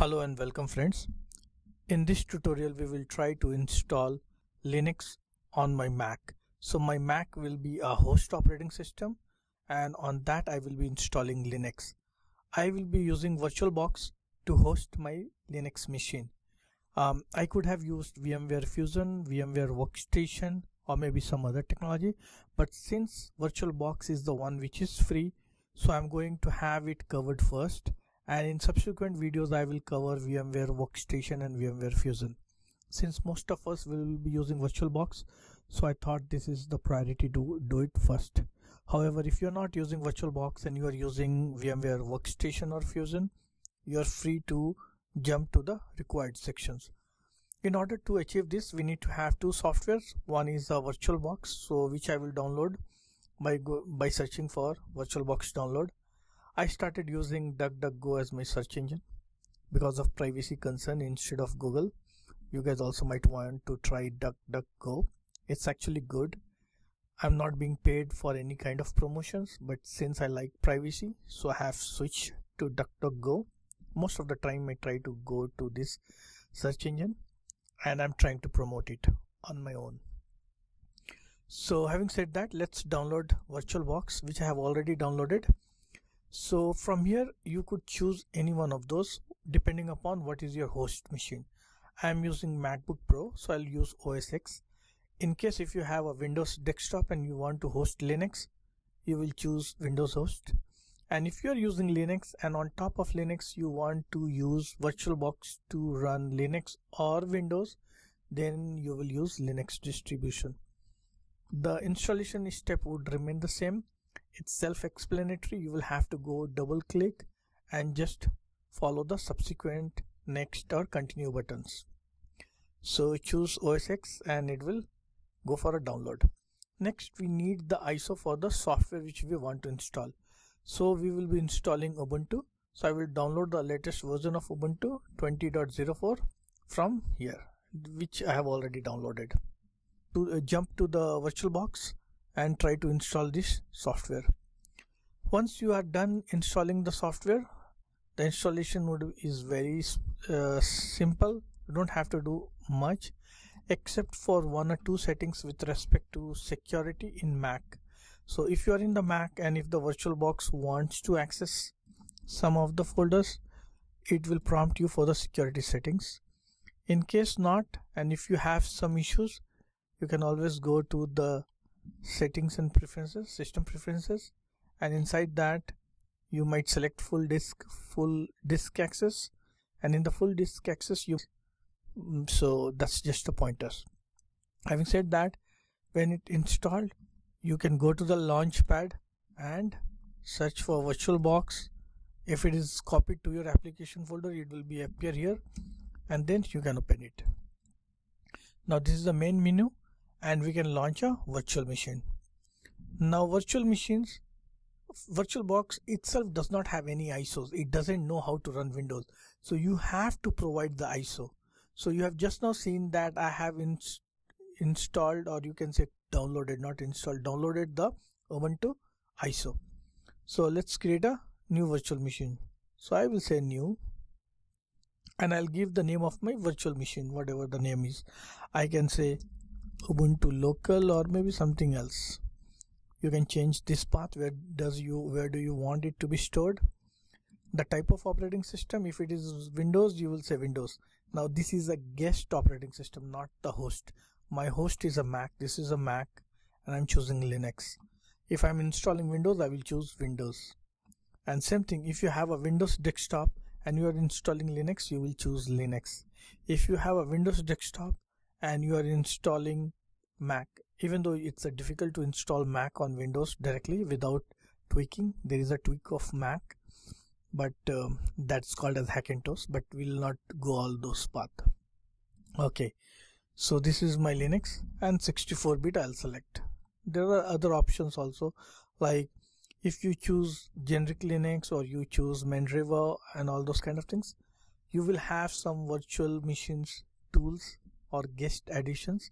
Hello and welcome friends. In this tutorial we will try to install Linux on my Mac. So my Mac will be a host operating system and on that I will be installing Linux. I will be using VirtualBox to host my Linux machine. Um, I could have used VMware Fusion, VMware Workstation or maybe some other technology but since VirtualBox is the one which is free so I'm going to have it covered first and in subsequent videos I will cover VMware Workstation and VMware Fusion. Since most of us will be using VirtualBox, so I thought this is the priority to do it first. However, if you're not using VirtualBox and you are using VMware Workstation or Fusion, you're free to jump to the required sections. In order to achieve this, we need to have two softwares. One is a VirtualBox, so which I will download by go, by searching for VirtualBox download I started using DuckDuckGo as my search engine because of privacy concern instead of Google. You guys also might want to try DuckDuckGo. It's actually good. I'm not being paid for any kind of promotions, but since I like privacy, so I have switched to DuckDuckGo. Most of the time I try to go to this search engine and I'm trying to promote it on my own. So having said that, let's download VirtualBox, which I have already downloaded. So from here you could choose any one of those depending upon what is your host machine. I am using MacBook Pro so I'll use OS X. In case if you have a Windows desktop and you want to host Linux, you will choose Windows host. And if you're using Linux and on top of Linux you want to use VirtualBox to run Linux or Windows, then you will use Linux distribution. The installation step would remain the same it's self-explanatory you will have to go double click and just follow the subsequent next or continue buttons so choose OS X and it will go for a download next we need the ISO for the software which we want to install so we will be installing Ubuntu so I will download the latest version of Ubuntu 20.04 from here which I have already downloaded to uh, jump to the virtual box and try to install this software once you are done installing the software the installation would is very uh, simple you don't have to do much except for one or two settings with respect to security in mac so if you are in the mac and if the virtualbox wants to access some of the folders it will prompt you for the security settings in case not and if you have some issues you can always go to the settings and preferences system preferences and inside that you might select full disk full disk access and in the full disk access you mm, so that's just the pointers having said that when it installed you can go to the launch pad and search for virtualbox if it is copied to your application folder it will be appear here and then you can open it now this is the main menu and we can launch a virtual machine. Now virtual machines, VirtualBox itself does not have any ISOs. It doesn't know how to run Windows. So you have to provide the ISO. So you have just now seen that I have inst installed or you can say downloaded, not installed, downloaded the Ubuntu ISO. So let's create a new virtual machine. So I will say new and I'll give the name of my virtual machine, whatever the name is. I can say ubuntu local or maybe something else you can change this path where does you where do you want it to be stored the type of operating system if it is windows you will say windows now this is a guest operating system not the host my host is a mac this is a mac and i'm choosing linux if i'm installing windows i will choose windows and same thing if you have a windows desktop and you are installing linux you will choose linux if you have a windows desktop and you are installing Mac. Even though it's difficult to install Mac on Windows directly without tweaking, there is a tweak of Mac, but um, that's called as Hackintosh, but we'll not go all those path. Okay, so this is my Linux and 64-bit I'll select. There are other options also like if you choose generic Linux or you choose Mandriva and all those kind of things, you will have some virtual machines tools or guest additions.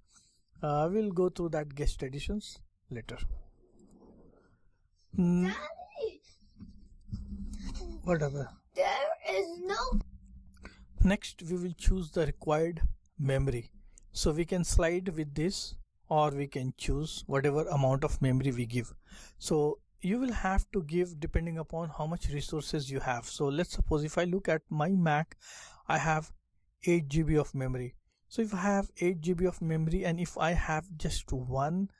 Uh, we'll go through that guest additions later. Mm. Whatever. There is no. Next, we will choose the required memory. So we can slide with this or we can choose whatever amount of memory we give. So you will have to give depending upon how much resources you have. So let's suppose if I look at my Mac, I have 8 GB of memory so if I have 8 GB of memory and if I have just one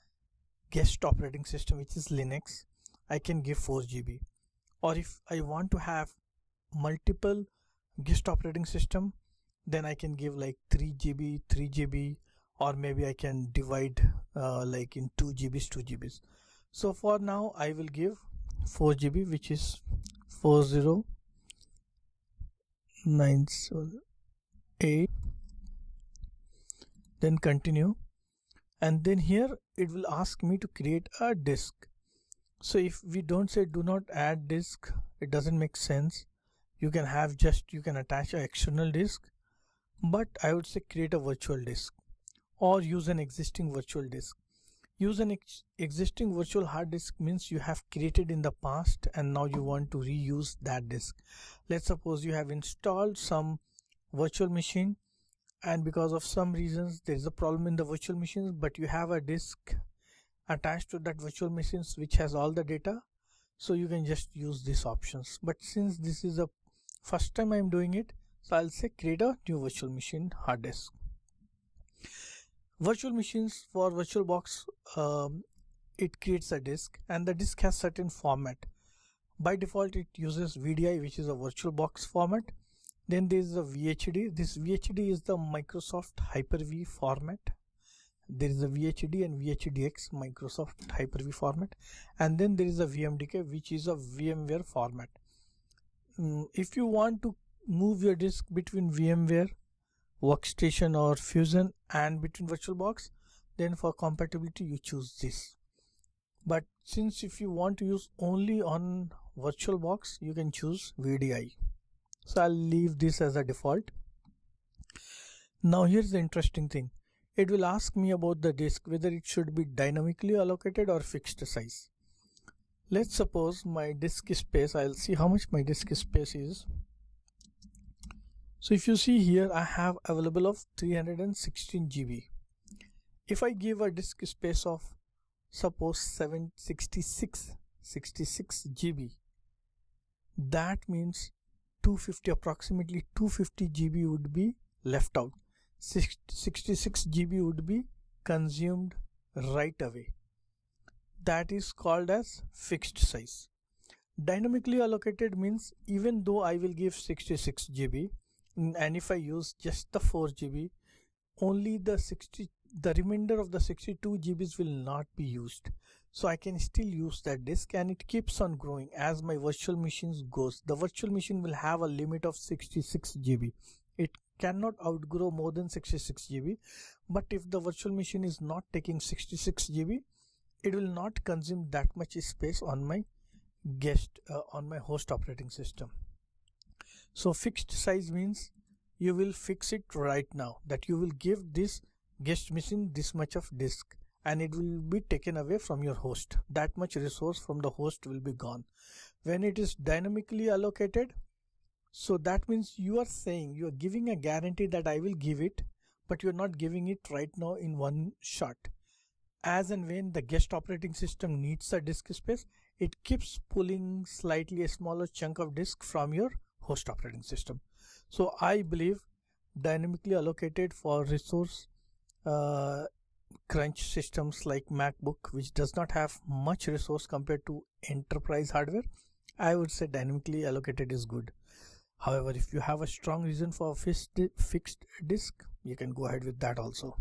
guest operating system which is Linux I can give 4 GB or if I want to have multiple guest operating system then I can give like 3 GB 3 GB or maybe I can divide uh, like in 2 GBs 2 GBs so for now I will give 4 GB which is four zero nine eight. nine, 8 then continue and then here it will ask me to create a disk so if we don't say do not add disk it doesn't make sense you can have just you can attach an external disk but i would say create a virtual disk or use an existing virtual disk use an ex existing virtual hard disk means you have created in the past and now you want to reuse that disk let's suppose you have installed some virtual machine and because of some reasons there is a problem in the virtual machines but you have a disk attached to that virtual machines which has all the data so you can just use these options but since this is the first time I'm doing it so I'll say create a new virtual machine hard disk virtual machines for VirtualBox um, it creates a disk and the disk has certain format by default it uses VDI which is a VirtualBox format then there is a VHD. This VHD is the Microsoft Hyper-V format. There is a VHD and VHDX Microsoft Hyper-V format. And then there is a VMDK which is a VMware format. Mm, if you want to move your disk between VMware, Workstation or Fusion and between VirtualBox, then for compatibility you choose this. But since if you want to use only on VirtualBox, you can choose VDI. So I'll leave this as a default. Now here's the interesting thing. It will ask me about the disk, whether it should be dynamically allocated or fixed size. Let's suppose my disk space, I'll see how much my disk space is. So if you see here, I have available of 316 GB. If I give a disk space of suppose 766 66 GB, that means 250 approximately 250 GB would be left out 66 GB would be consumed right away that is called as fixed size dynamically allocated means even though I will give 66 GB and if I use just the 4 GB only the 60 the remainder of the 62 GBs will not be used so I can still use that disk and it keeps on growing as my virtual machines goes. The virtual machine will have a limit of 66 GB. It cannot outgrow more than 66 GB. But if the virtual machine is not taking 66 GB, it will not consume that much space on my guest uh, on my host operating system. So fixed size means you will fix it right now that you will give this guest machine this much of disk and it will be taken away from your host. That much resource from the host will be gone. When it is dynamically allocated, so that means you are saying you are giving a guarantee that I will give it, but you're not giving it right now in one shot. As and when the guest operating system needs a disk space, it keeps pulling slightly a smaller chunk of disk from your host operating system. So I believe dynamically allocated for resource uh, crunch systems like MacBook, which does not have much resource compared to enterprise hardware, I would say dynamically allocated is good. However, if you have a strong reason for a fixed disk, you can go ahead with that also.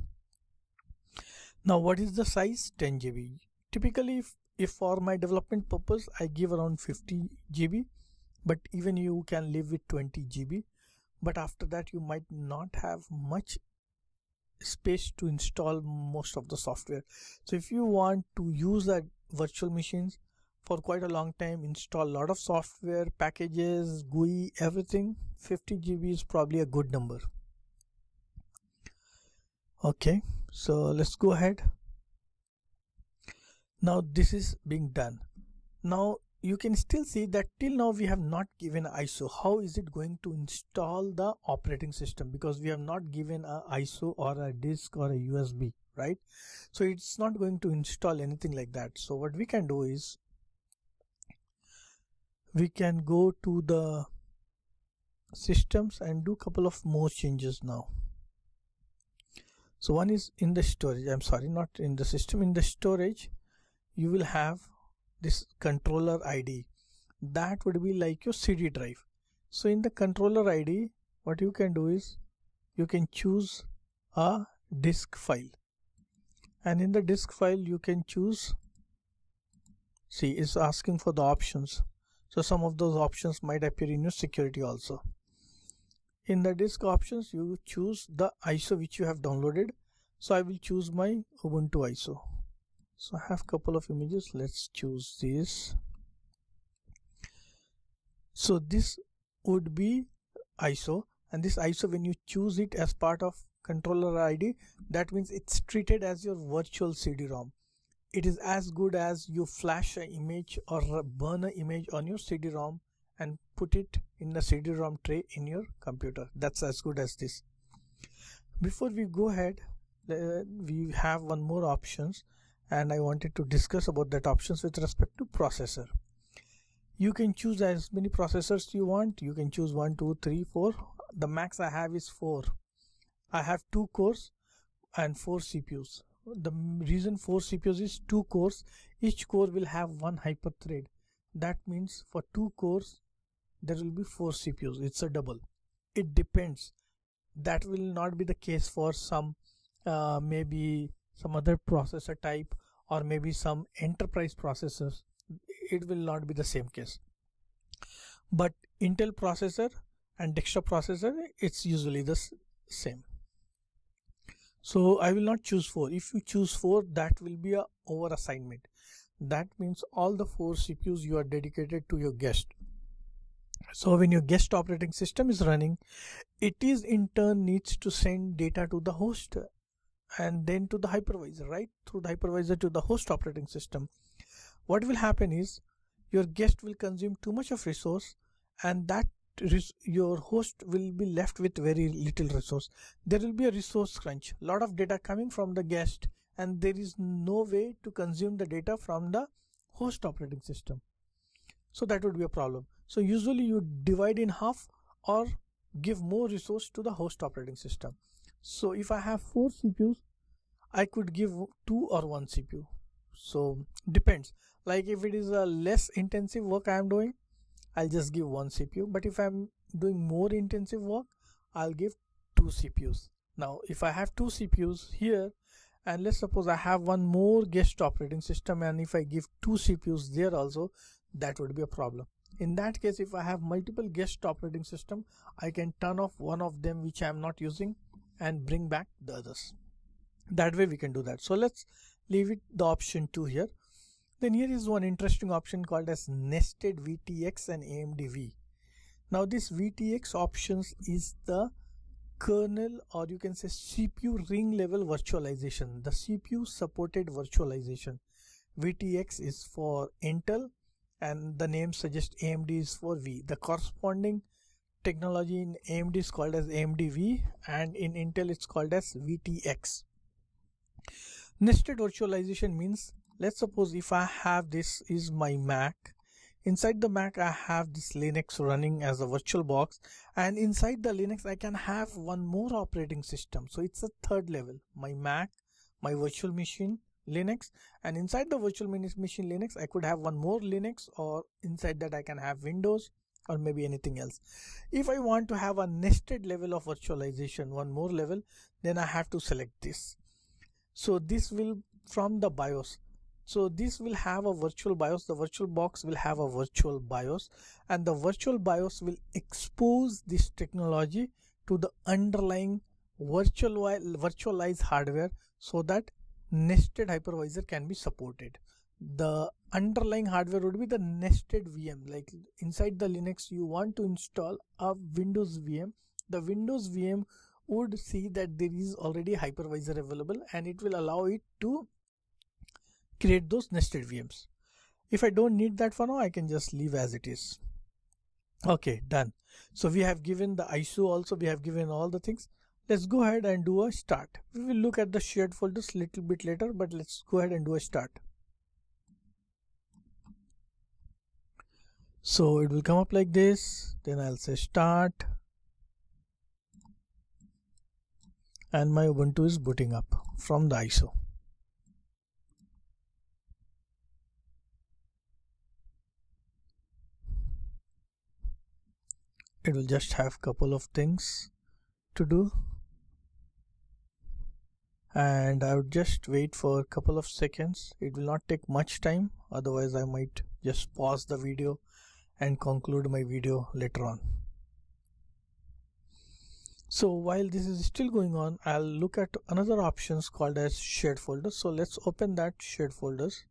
Now, what is the size? 10 GB. Typically, if, if for my development purpose, I give around 50 GB, but even you can live with 20 GB. But after that, you might not have much space to install most of the software so if you want to use that virtual machines for quite a long time install a lot of software packages GUI everything 50 GB is probably a good number okay so let's go ahead now this is being done now you can still see that till now we have not given ISO. How is it going to install the operating system? Because we have not given a ISO or a disk or a USB, right? So it's not going to install anything like that. So what we can do is we can go to the systems and do couple of more changes now. So one is in the storage. I'm sorry, not in the system. In the storage, you will have this controller ID that would be like your CD drive. So in the controller ID what you can do is you can choose a disk file and in the disk file you can choose see it's asking for the options so some of those options might appear in your security also in the disk options you choose the ISO which you have downloaded so I will choose my Ubuntu ISO so I have couple of images let's choose this so this would be ISO and this ISO when you choose it as part of controller ID that means it's treated as your virtual CD-ROM it is as good as you flash an image or burn an image on your CD-ROM and put it in the CD-ROM tray in your computer that's as good as this before we go ahead uh, we have one more options and I wanted to discuss about that options with respect to processor. You can choose as many processors you want. You can choose 1, 2, 3, 4. The max I have is 4. I have 2 cores and 4 CPUs. The reason 4 CPUs is 2 cores. Each core will have 1 hyperthread. That means for 2 cores, there will be 4 CPUs. It's a double. It depends. That will not be the case for some uh, maybe some other processor type or maybe some enterprise processors it will not be the same case but intel processor and desktop processor it's usually the same so i will not choose 4 if you choose 4 that will be a over assignment that means all the four cpus you are dedicated to your guest so when your guest operating system is running it is in turn needs to send data to the host and then to the hypervisor, right? Through the hypervisor to the host operating system. What will happen is your guest will consume too much of resource and that your host will be left with very little resource. There will be a resource crunch, lot of data coming from the guest and there is no way to consume the data from the host operating system. So that would be a problem. So usually you divide in half or give more resource to the host operating system so if i have four cpus i could give two or one cpu so depends like if it is a less intensive work i am doing i'll just give one cpu but if i'm doing more intensive work i'll give two cpus now if i have two cpus here and let's suppose i have one more guest operating system and if i give two cpus there also that would be a problem in that case if i have multiple guest operating system i can turn off one of them which i am not using and bring back the others that way we can do that so let's leave it the option 2 here then here is one interesting option called as nested vtx and amdv now this vtx options is the kernel or you can say cpu ring level virtualization the cpu supported virtualization vtx is for intel and the name suggests amd is for v the corresponding technology in AMD is called as AMDV and in Intel it's called as VTX. Nested virtualization means let's suppose if I have this is my Mac inside the Mac I have this Linux running as a virtual box and inside the Linux I can have one more operating system so it's a third level my Mac my virtual machine Linux and inside the virtual machine Linux I could have one more Linux or inside that I can have Windows or maybe anything else. If I want to have a nested level of virtualization, one more level, then I have to select this. So this will from the BIOS. So this will have a virtual BIOS. The virtual box will have a virtual BIOS and the virtual BIOS will expose this technology to the underlying virtual virtualized hardware so that nested hypervisor can be supported the underlying hardware would be the nested VM. Like inside the Linux, you want to install a Windows VM. The Windows VM would see that there is already hypervisor available and it will allow it to create those nested VMs. If I don't need that for now, I can just leave as it is. Okay, done. So we have given the ISO also, we have given all the things. Let's go ahead and do a start. We will look at the shared folders little bit later, but let's go ahead and do a start. so it will come up like this then I'll say start and my Ubuntu is booting up from the ISO it will just have couple of things to do and I would just wait for a couple of seconds it will not take much time otherwise I might just pause the video and conclude my video later on. So while this is still going on, I'll look at another options called as shared folder. So let's open that shared folders.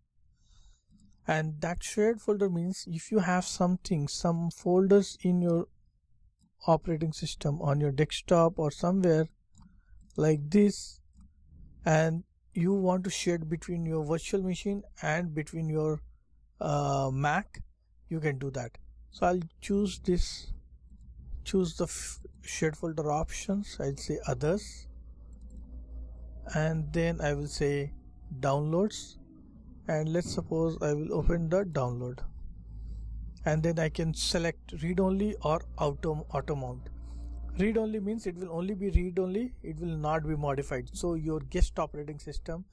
And that shared folder means if you have something, some folders in your operating system on your desktop or somewhere like this, and you want to share between your virtual machine and between your uh, Mac, you can do that so I'll choose this choose the shared folder options I'll say others and then I will say downloads and let's suppose I will open the download and then I can select read only or auto auto mount read only means it will only be read only it will not be modified so your guest operating system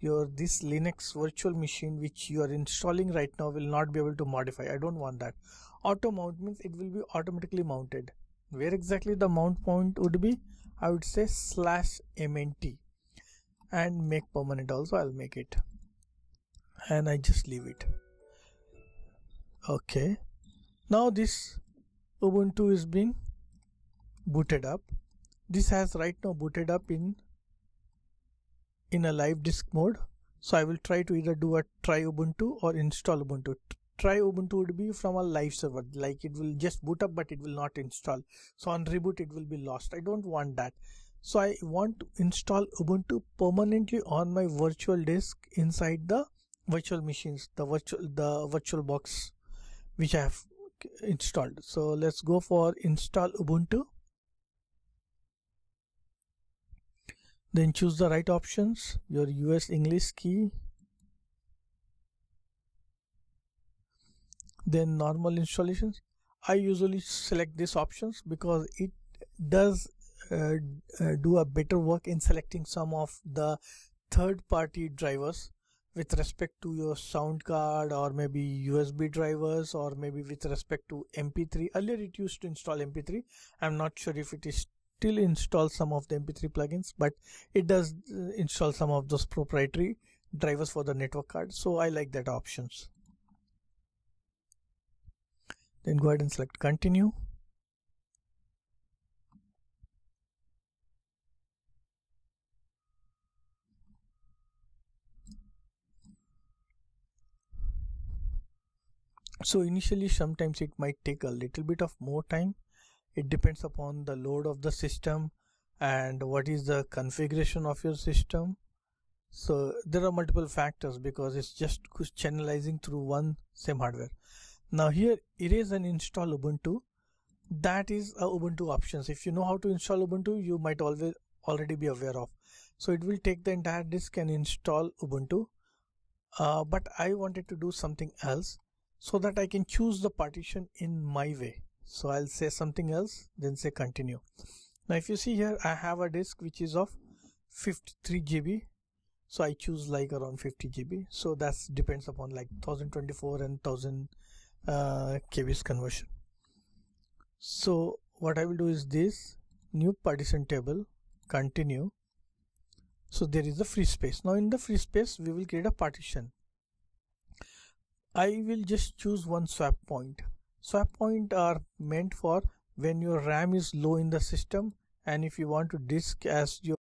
your this Linux virtual machine which you are installing right now will not be able to modify. I don't want that. Auto mount means it will be automatically mounted. Where exactly the mount point would be? I would say slash mnt and make permanent also. I'll make it and I just leave it. Okay. Now this Ubuntu is being booted up. This has right now booted up in in a live disk mode. So I will try to either do a try Ubuntu or install Ubuntu. Try Ubuntu would be from a live server, like it will just boot up, but it will not install. So on reboot, it will be lost. I don't want that. So I want to install Ubuntu permanently on my virtual disk inside the virtual machines, the virtual, the virtual box, which I have installed. So let's go for install Ubuntu. Then choose the right options, your US English key, then normal installations. I usually select these options because it does uh, uh do a better work in selecting some of the third party drivers with respect to your sound card or maybe USB drivers or maybe with respect to MP3. Earlier it used to install MP3. I'm not sure if it is still install some of the mp3 plugins but it does uh, install some of those proprietary drivers for the network card so I like that options then go ahead and select continue so initially sometimes it might take a little bit of more time it depends upon the load of the system and what is the configuration of your system so there are multiple factors because it's just channelizing through one same hardware now here it is an install ubuntu that is a ubuntu options if you know how to install ubuntu you might always already be aware of so it will take the entire disk and install ubuntu uh, but i wanted to do something else so that i can choose the partition in my way so I'll say something else then say continue now if you see here I have a disk which is of 53 GB so I choose like around 50 GB so that depends upon like 1024 and 1000 uh, KB's conversion so what I will do is this new partition table continue so there is a free space now in the free space we will create a partition I will just choose one swap point Swap point are meant for when your RAM is low in the system and if you want to disk as your